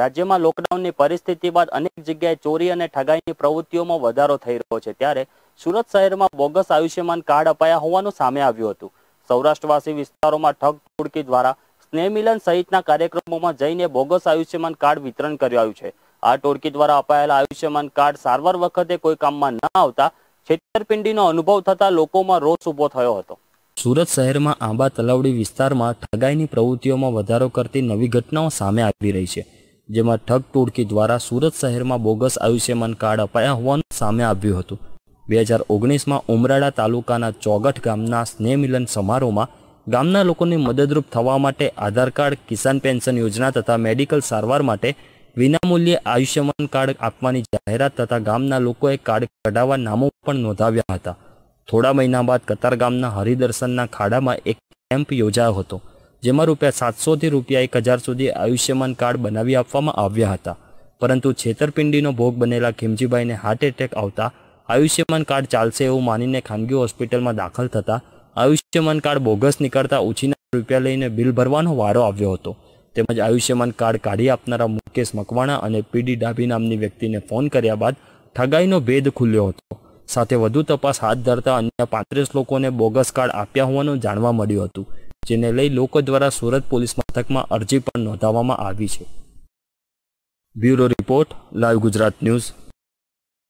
રાજ્યમાં લોકડાઉનની પરિસ્થિતિ બાદ અનેક જગ્યાએ ચોરી અને ઠગાઈની પ્રવૃત્તિઓમાં વધારો થઈ રહ્યો છે ત્યારે સુરત શહેરમાં બોગસ આયુષ્યમાન કાર્ડ અપાયા હોવાનું સામે આવ્યું હતું સૌરાષ્ટ્રવાસી વિસ્તારોમાં ઠગ ટુડકી દ્વારા સ્નેહ સહિતના કાર્યક્રમોમાં જઈને બોગસ આયુષ્યમાન કાર્ડ વિતરણ કર્યું છે આ ટોળકી દ્વારા અપાયેલા આયુષ્યમાન કાર્ડ સારવાર વખતે કોઈ કામમાં ન આવતા છેતરપિંડીનો અનુભવ થતા લોકોમાં રોષ ઉભો થયો હતો સુરત શહેરમાં આંબા તલાવડી વિસ્તારમાં ઠગાઈની પ્રવૃત્તિઓમાં વધારો કરતી નવી ઘટનાઓ સામે આવી રહી છે જેમાં ઠગ ટોળકી દ્વારા સુરત શહેરમાં બોગસ આયુષ્યમાન કાર્ડ અપાયા હોવાનું સામે આવ્યું હતું બે હજાર ઓગણીસમાં ઉમરાળા તાલુકાના ચોગઠ ગામના સ્નેહમિલન સમારોહમાં ગામના લોકોને મદદરૂપ થવા માટે આધાર કાર્ડ કિસાન પેન્શન યોજના તથા મેડિકલ સારવાર માટે વિનામૂલ્યે આયુષ્યમાન કાર્ડ આપવાની જાહેરાત તથા ગામના લોકોએ કાર્ડ કઢાવવા નામો પણ નોંધાવ્યા હતા થોડા મહિના બાદ કતાર ગામના હરિદર્શનના ખાડામાં એક કેમ્પ યોજાયો હતો જેમાં રૂપિયા સાતસોથી રૂપિયા એક હજાર સુધી આયુષ્યમાન કાર્ડ બનાવી આપવામાં આવ્યા હતા પરંતુ છેતરપિંડીનો ભોગ બનેલા ખીમજીભાઈને હાર્ટ એટેક આવતા આયુષ્યમાન કાર્ડ ચાલશે એવું માનીને ખાનગી હોસ્પિટલમાં દાખલ થતા આયુષ્યમાન કાર્ડ બોગસ નીકળતા ઉછીના રૂપિયા લઈને બિલ ભરવાનો વારો આવ્યો હતો તેમજ આયુષ્યમાન કાર્ડ કાઢી આપનારા મુકેશ મકવાણા અને પીડી ડાભી નામની વ્યક્તિને ફોન કર્યા બાદ ઠગાઈનો ભેદ ખુલ્યો હતો સાથે વધુ તપાસ હાથ ધરતા અન્ય પાંત્રીસ લોકોને બોગસ કાર્ડ આપ્યા હોવાનું જાણવા મળ્યું હતું જેને લઈ લોકો દ્વારા સુરત પોલીસ મથકમાં અરજી પણ નોંધાવવામાં આવી છે bureau report live Gujarat news